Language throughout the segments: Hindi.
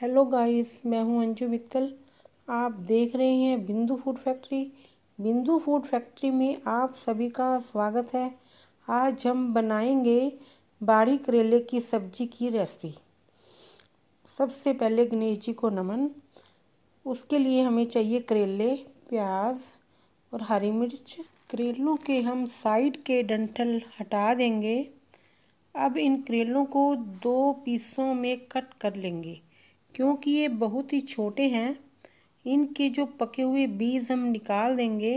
हेलो गाइस मैं हूं अंजू मित्तल आप देख रहे हैं Bindu food factory Bindu food factory में आप सभी का स्वागत है आज हम बनाएंगे बाड़ी करेले की सब्जी की रेसिपी सबसे पहले गणेश जी को नमन उसके लिए हमें चाहिए करेले प्याज और हरी मिर्च करेलों के हम साइड के डंठल हटा देंगे अब इन करेलों को दो पीसों में कट कर लेंगे क्योंकि ये बहुत ही छोटे हैं इनके जो पके हुए बीज हम निकाल देंगे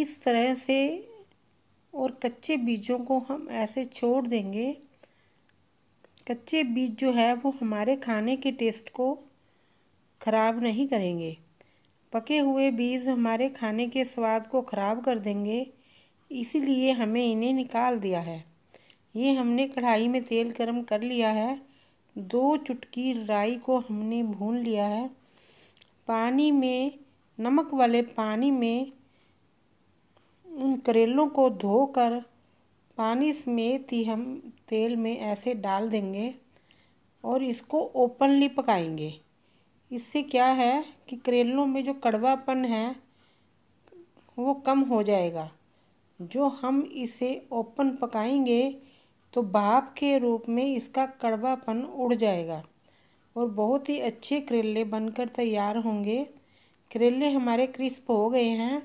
इस तरह से और कच्चे बीजों को हम ऐसे छोड़ देंगे कच्चे बीज जो है वो हमारे खाने के टेस्ट को ख़राब नहीं करेंगे पके हुए बीज हमारे खाने के स्वाद को ख़राब कर देंगे इसीलिए हमें इन्हें निकाल दिया है ये हमने कढ़ाई में तेल गर्म कर लिया है दो चुटकी राई को हमने भून लिया है पानी में नमक वाले पानी में उन करेलों को धोकर पानी समेत ही हम तेल में ऐसे डाल देंगे और इसको ओपनली पकाएंगे इससे क्या है कि करेलों में जो कड़वापन है वो कम हो जाएगा जो हम इसे ओपन पकाएंगे तो भाप के रूप में इसका कड़वापन उड़ जाएगा और बहुत ही अच्छे करेले बनकर तैयार होंगे करेले हमारे क्रिस्प हो गए हैं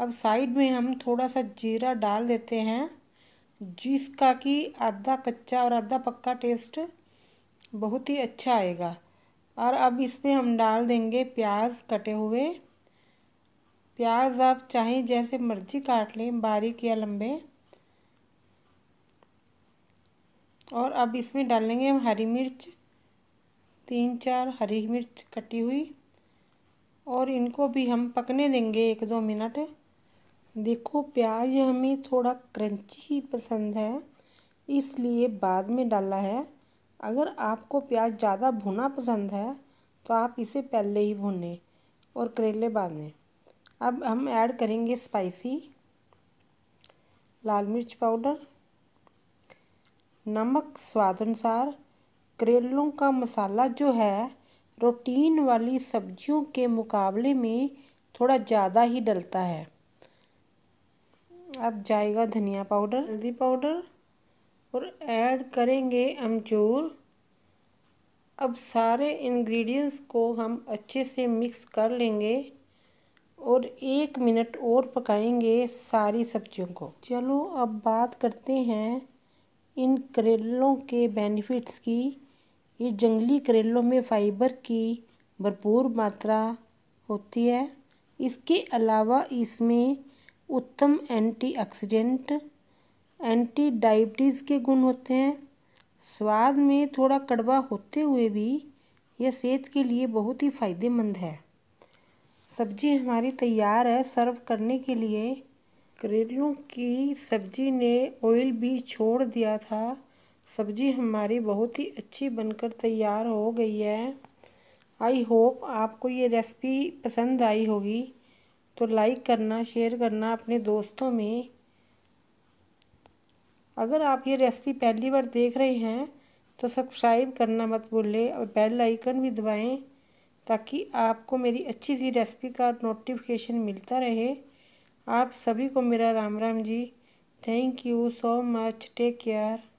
अब साइड में हम थोड़ा सा जीरा डाल देते हैं जिसका कि आधा कच्चा और आधा पक्का टेस्ट बहुत ही अच्छा आएगा और अब इसमें हम डाल देंगे प्याज कटे हुए प्याज आप चाहें जैसे मर्जी काट लें बारीक या लंबे और अब इसमें डालेंगे हम हरी मिर्च तीन चार हरी मिर्च कटी हुई और इनको भी हम पकने देंगे एक दो मिनट देखो प्याज हमें थोड़ा क्रंची ही पसंद है इसलिए बाद में डाला है अगर आपको प्याज ज़्यादा भुना पसंद है तो आप इसे पहले ही भुने और करेले बाद में अब हम ऐड करेंगे स्पाइसी लाल मिर्च पाउडर नमक स्वाद अनुसार करेलों का मसाला जो है प्रोटीन वाली सब्जियों के मुकाबले में थोड़ा ज़्यादा ही डलता है अब जाएगा धनिया पाउडर हल्दी पाउडर और ऐड करेंगे अमचूर अब सारे इंग्रेडिएंट्स को हम अच्छे से मिक्स कर लेंगे और एक मिनट और पकाएंगे सारी सब्जियों को चलो अब बात करते हैं इन करेलों के बेनिफिट्स की ये जंगली करेलों में फाइबर की भरपूर मात्रा होती है इसके अलावा इसमें उत्तम एंटीऑक्सीडेंट एंटी डायबिटीज़ के गुण होते हैं स्वाद में थोड़ा कड़वा होते हुए भी यह सेहत के लिए बहुत ही फ़ायदेमंद है सब्जी हमारी तैयार है सर्व करने के लिए करेलों की सब्जी ने ऑयल भी छोड़ दिया था सब्जी हमारी बहुत ही अच्छी बनकर तैयार हो गई है आई होप आपको ये रेसिपी पसंद आई होगी तो लाइक करना शेयर करना अपने दोस्तों में अगर आप ये रेसिपी पहली बार देख रहे हैं तो सब्सक्राइब करना मत भूलें और बेल आइकन भी दबाएं ताकि आपको मेरी अच्छी सी रेसिपी का नोटिफिकेशन मिलता रहे आप सभी को मेरा राम राम जी thank you so much take care